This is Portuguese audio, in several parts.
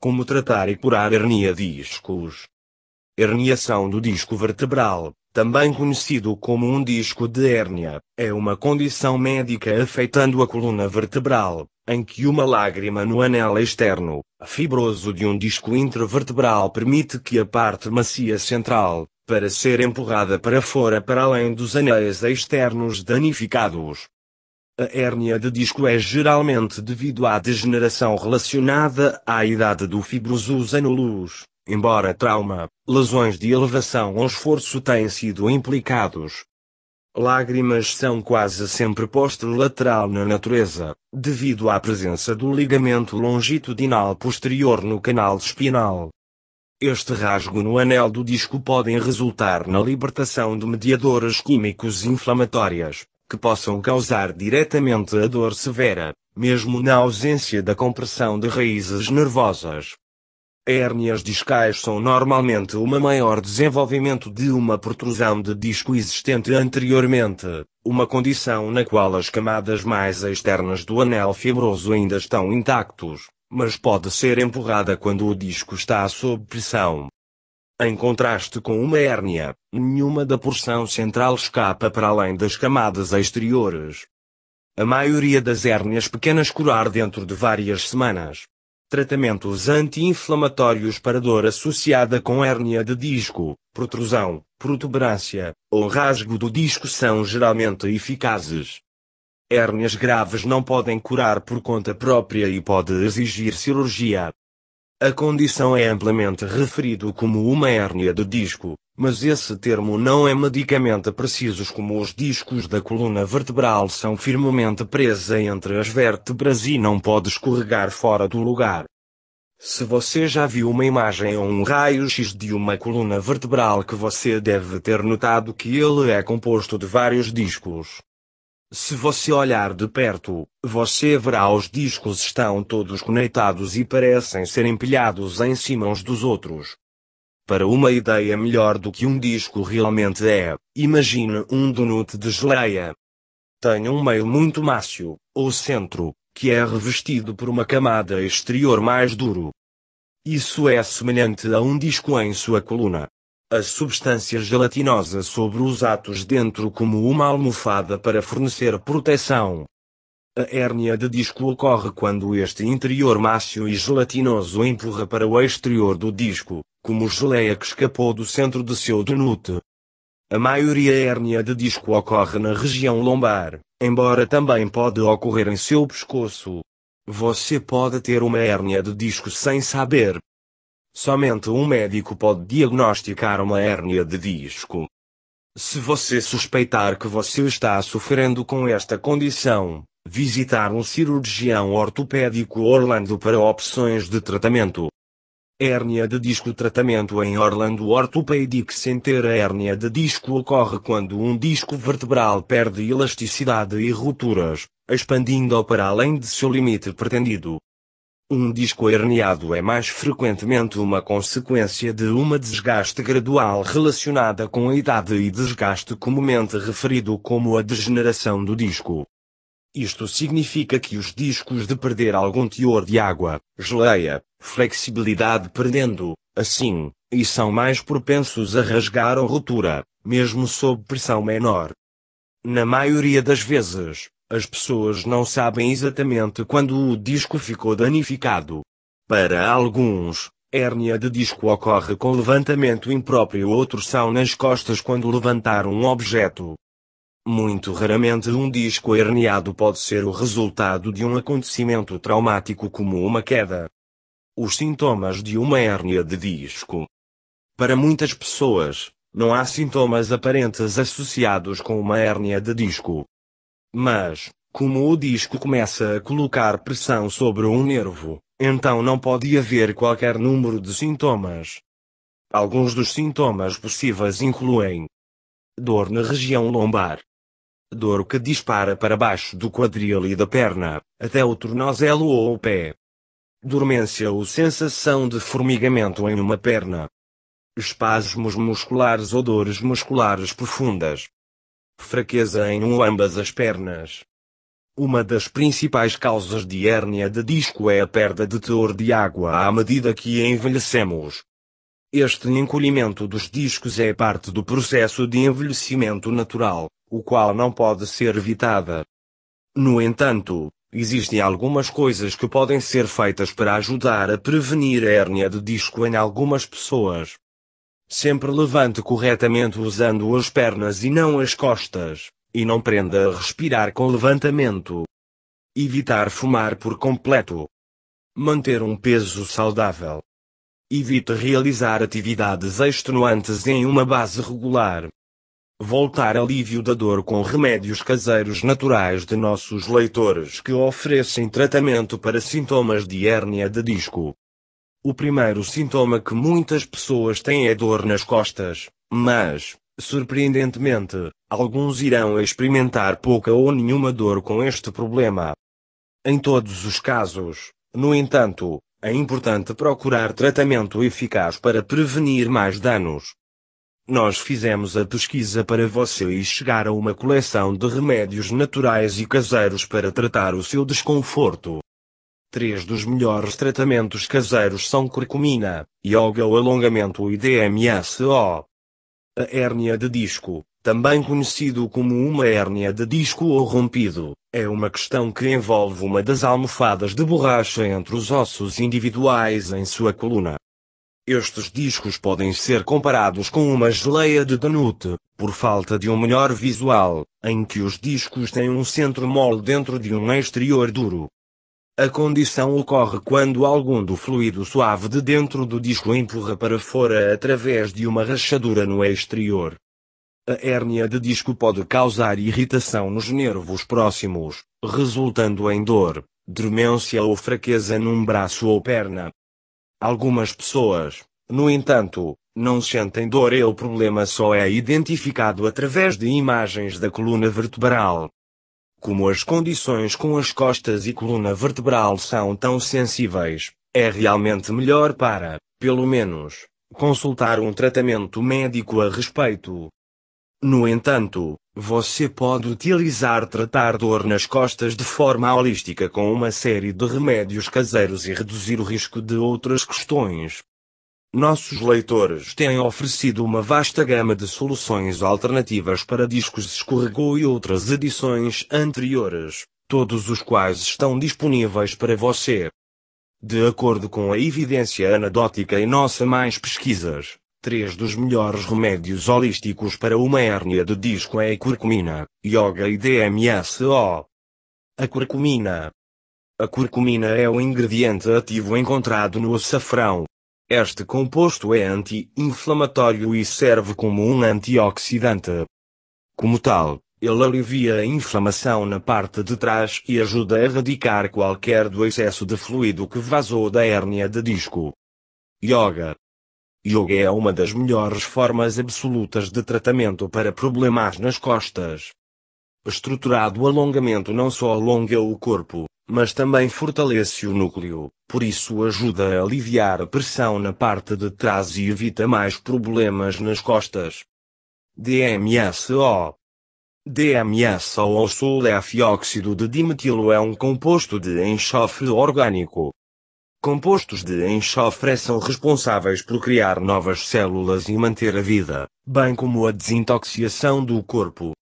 Como tratar e curar hernia discos? Herniação do disco vertebral, também conhecido como um disco de hérnia, é uma condição médica afetando a coluna vertebral, em que uma lágrima no anel externo, fibroso de um disco intervertebral permite que a parte macia central, para ser empurrada para fora para além dos anéis externos danificados, a hérnia de disco é geralmente devido à degeneração relacionada à idade do fibrosus anulus, embora trauma, lesões de elevação ou esforço tenham sido implicados. Lágrimas são quase sempre posterolateral na natureza, devido à presença do ligamento longitudinal posterior no canal espinal. Este rasgo no anel do disco podem resultar na libertação de mediadores químicos inflamatórias, que possam causar diretamente a dor severa, mesmo na ausência da compressão de raízes nervosas. Hérnias discais são normalmente uma maior desenvolvimento de uma protrusão de disco existente anteriormente, uma condição na qual as camadas mais externas do anel fibroso ainda estão intactos, mas pode ser empurrada quando o disco está sob pressão. Em contraste com uma hérnia, nenhuma da porção central escapa para além das camadas exteriores. A maioria das hérnias pequenas curar dentro de várias semanas. Tratamentos anti-inflamatórios para dor associada com hérnia de disco, protrusão, protuberância ou rasgo do disco são geralmente eficazes. Hérnias graves não podem curar por conta própria e pode exigir cirurgia. A condição é amplamente referido como uma hérnia de disco, mas esse termo não é medicamente preciso como os discos da coluna vertebral são firmemente presa entre as vértebras e não pode escorregar fora do lugar. Se você já viu uma imagem ou um raio-x de uma coluna vertebral que você deve ter notado que ele é composto de vários discos. Se você olhar de perto, você verá os discos estão todos conectados e parecem ser empilhados em cima uns dos outros. Para uma ideia melhor do que um disco realmente é, imagine um donut de geleia. Tem um meio muito mácio, ou centro, que é revestido por uma camada exterior mais duro. Isso é semelhante a um disco em sua coluna a substância gelatinosa sobre os atos dentro como uma almofada para fornecer proteção. A hérnia de disco ocorre quando este interior macio e gelatinoso empurra para o exterior do disco, como geleia que escapou do centro de seu denute. A maioria hérnia de disco ocorre na região lombar, embora também pode ocorrer em seu pescoço. Você pode ter uma hérnia de disco sem saber, Somente um médico pode diagnosticar uma hérnia de disco. Se você suspeitar que você está sofrendo com esta condição, visitar um cirurgião ortopédico Orlando para opções de tratamento. Hérnia de disco Tratamento em Orlando Orthopedic Center A hérnia de disco ocorre quando um disco vertebral perde elasticidade e rupturas, expandindo-o para além de seu limite pretendido. Um disco herniado é mais frequentemente uma consequência de uma desgaste gradual relacionada com a idade e desgaste comumente referido como a degeneração do disco. Isto significa que os discos de perder algum teor de água, geleia, flexibilidade perdendo, assim, e são mais propensos a rasgar ou ruptura, mesmo sob pressão menor. Na maioria das vezes, as pessoas não sabem exatamente quando o disco ficou danificado. Para alguns, hérnia de disco ocorre com levantamento impróprio, outros são nas costas quando levantar um objeto. Muito raramente um disco herniado pode ser o resultado de um acontecimento traumático como uma queda. Os sintomas de uma hérnia de disco. Para muitas pessoas, não há sintomas aparentes associados com uma hérnia de disco. Mas, como o disco começa a colocar pressão sobre um nervo, então não pode haver qualquer número de sintomas. Alguns dos sintomas possíveis incluem dor na região lombar, dor que dispara para baixo do quadril e da perna, até o tornozelo ou o pé, dormência ou sensação de formigamento em uma perna, espasmos musculares ou dores musculares profundas, Fraqueza em um ambas as pernas. Uma das principais causas de hérnia de disco é a perda de teor de água à medida que envelhecemos. Este encolhimento dos discos é parte do processo de envelhecimento natural, o qual não pode ser evitada. No entanto, existem algumas coisas que podem ser feitas para ajudar a prevenir a hérnia de disco em algumas pessoas. Sempre levante corretamente usando as pernas e não as costas, e não prenda a respirar com levantamento. Evitar fumar por completo. Manter um peso saudável. Evite realizar atividades extenuantes em uma base regular. Voltar alívio da dor com remédios caseiros naturais de nossos leitores que oferecem tratamento para sintomas de hérnia de disco. O primeiro sintoma que muitas pessoas têm é dor nas costas, mas, surpreendentemente, alguns irão experimentar pouca ou nenhuma dor com este problema. Em todos os casos, no entanto, é importante procurar tratamento eficaz para prevenir mais danos. Nós fizemos a pesquisa para você e chegar a uma coleção de remédios naturais e caseiros para tratar o seu desconforto. Três dos melhores tratamentos caseiros são curcumina, ioga ou alongamento e DMSO. A hérnia de disco, também conhecido como uma hérnia de disco ou rompido, é uma questão que envolve uma das almofadas de borracha entre os ossos individuais em sua coluna. Estes discos podem ser comparados com uma geleia de Danute, por falta de um melhor visual, em que os discos têm um centro mole dentro de um exterior duro. A condição ocorre quando algum do fluido suave de dentro do disco empurra para fora através de uma rachadura no exterior. A hérnia de disco pode causar irritação nos nervos próximos, resultando em dor, dormência ou fraqueza num braço ou perna. Algumas pessoas, no entanto, não sentem dor e o problema só é identificado através de imagens da coluna vertebral. Como as condições com as costas e coluna vertebral são tão sensíveis, é realmente melhor para, pelo menos, consultar um tratamento médico a respeito. No entanto, você pode utilizar tratar dor nas costas de forma holística com uma série de remédios caseiros e reduzir o risco de outras questões, nossos leitores têm oferecido uma vasta gama de soluções alternativas para discos escorregou e outras edições anteriores, todos os quais estão disponíveis para você. De acordo com a evidência anedótica e nossa mais pesquisas, três dos melhores remédios holísticos para uma hérnia de disco é a curcumina, yoga e DMSO. A curcumina. A curcumina é o ingrediente ativo encontrado no açafrão, este composto é anti-inflamatório e serve como um antioxidante. Como tal, ele alivia a inflamação na parte de trás e ajuda a erradicar qualquer do excesso de fluido que vazou da hérnia de disco. Yoga Yoga é uma das melhores formas absolutas de tratamento para problemas nas costas. Estruturado alongamento não só alonga o corpo, mas também fortalece o núcleo, por isso ajuda a aliviar a pressão na parte de trás e evita mais problemas nas costas. DMSO DMSO ou sulfióxido é de dimetilo é um composto de enxofre orgânico. Compostos de enxofre são responsáveis por criar novas células e manter a vida, bem como a desintoxicação do corpo.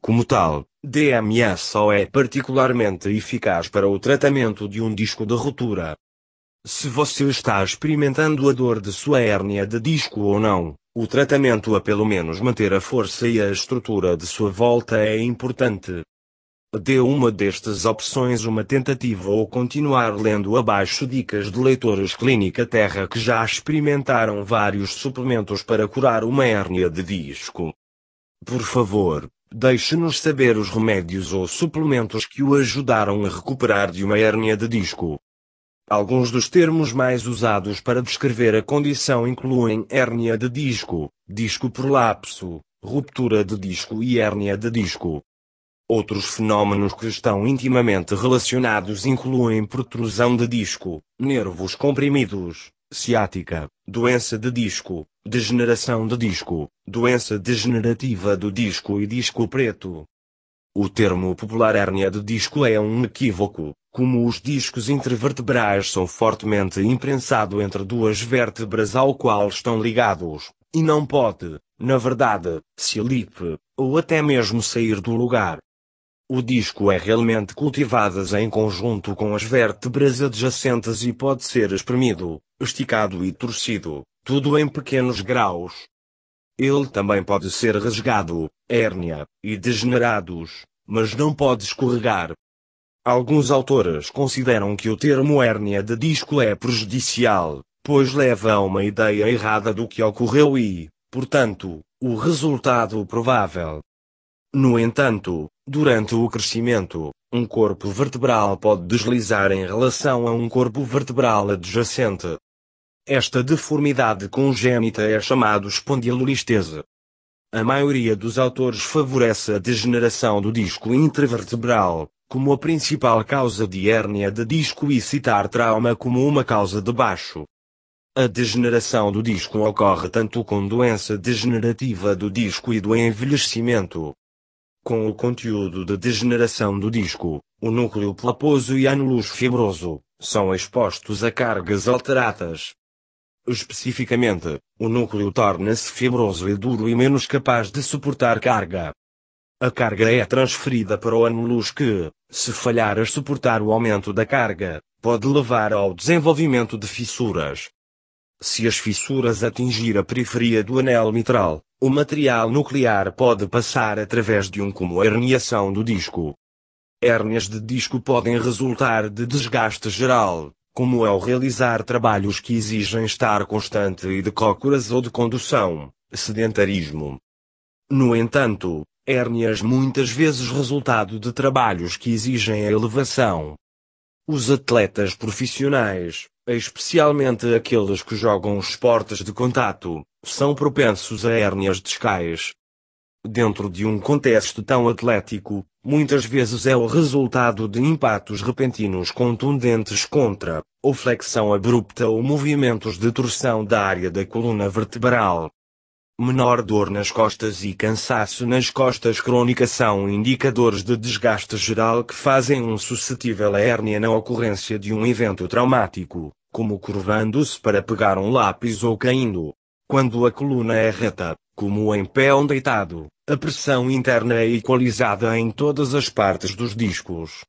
Como tal, DMA só é particularmente eficaz para o tratamento de um disco de rotura. Se você está experimentando a dor de sua hérnia de disco ou não, o tratamento a pelo menos manter a força e a estrutura de sua volta é importante. Dê uma destas opções uma tentativa ou continuar lendo abaixo dicas de leitores Clínica Terra que já experimentaram vários suplementos para curar uma hérnia de disco. Por favor, Deixe-nos saber os remédios ou suplementos que o ajudaram a recuperar de uma hérnia de disco. Alguns dos termos mais usados para descrever a condição incluem hérnia de disco, disco prolapso, ruptura de disco e hérnia de disco. Outros fenômenos que estão intimamente relacionados incluem protrusão de disco, nervos comprimidos, ciática, doença de disco, degeneração de disco, doença degenerativa do disco e disco preto. O termo popular hérnia de disco é um equívoco, como os discos intervertebrais são fortemente imprensado entre duas vértebras ao qual estão ligados, e não pode, na verdade, se lipe, ou até mesmo sair do lugar. O disco é realmente cultivadas em conjunto com as vértebras adjacentes e pode ser espremido, esticado e torcido, tudo em pequenos graus. Ele também pode ser rasgado, hérnia, e degenerados, mas não pode escorregar. Alguns autores consideram que o termo hérnia de disco é prejudicial, pois leva a uma ideia errada do que ocorreu e, portanto, o resultado provável. No entanto, Durante o crescimento, um corpo vertebral pode deslizar em relação a um corpo vertebral adjacente. Esta deformidade congênita é chamada espondilolistese. A maioria dos autores favorece a degeneração do disco intervertebral, como a principal causa de hérnia de disco e citar trauma como uma causa de baixo. A degeneração do disco ocorre tanto com doença degenerativa do disco e do envelhecimento, com o conteúdo de degeneração do disco, o núcleo plaposo e ânulus fibroso, são expostos a cargas alteradas. Especificamente, o núcleo torna-se fibroso e duro e menos capaz de suportar carga. A carga é transferida para o ânulus que, se falhar a suportar o aumento da carga, pode levar ao desenvolvimento de fissuras, se as fissuras atingir a periferia do anel mitral, o material nuclear pode passar através de um como a herniação do disco. Hérnias de disco podem resultar de desgaste geral, como ao realizar trabalhos que exigem estar constante e de cócoras ou de condução, sedentarismo. No entanto, hérnias muitas vezes resultado de trabalhos que exigem a elevação. Os atletas profissionais, especialmente aqueles que jogam esportes de contato, são propensos a hérnias discais. Dentro de um contexto tão atlético, muitas vezes é o resultado de impactos repentinos contundentes contra, ou flexão abrupta ou movimentos de torção da área da coluna vertebral. Menor dor nas costas e cansaço nas costas crônica são indicadores de desgaste geral que fazem um suscetível a hérnia na ocorrência de um evento traumático, como curvando-se para pegar um lápis ou caindo. Quando a coluna é reta, como em pé ou deitado, a pressão interna é equalizada em todas as partes dos discos.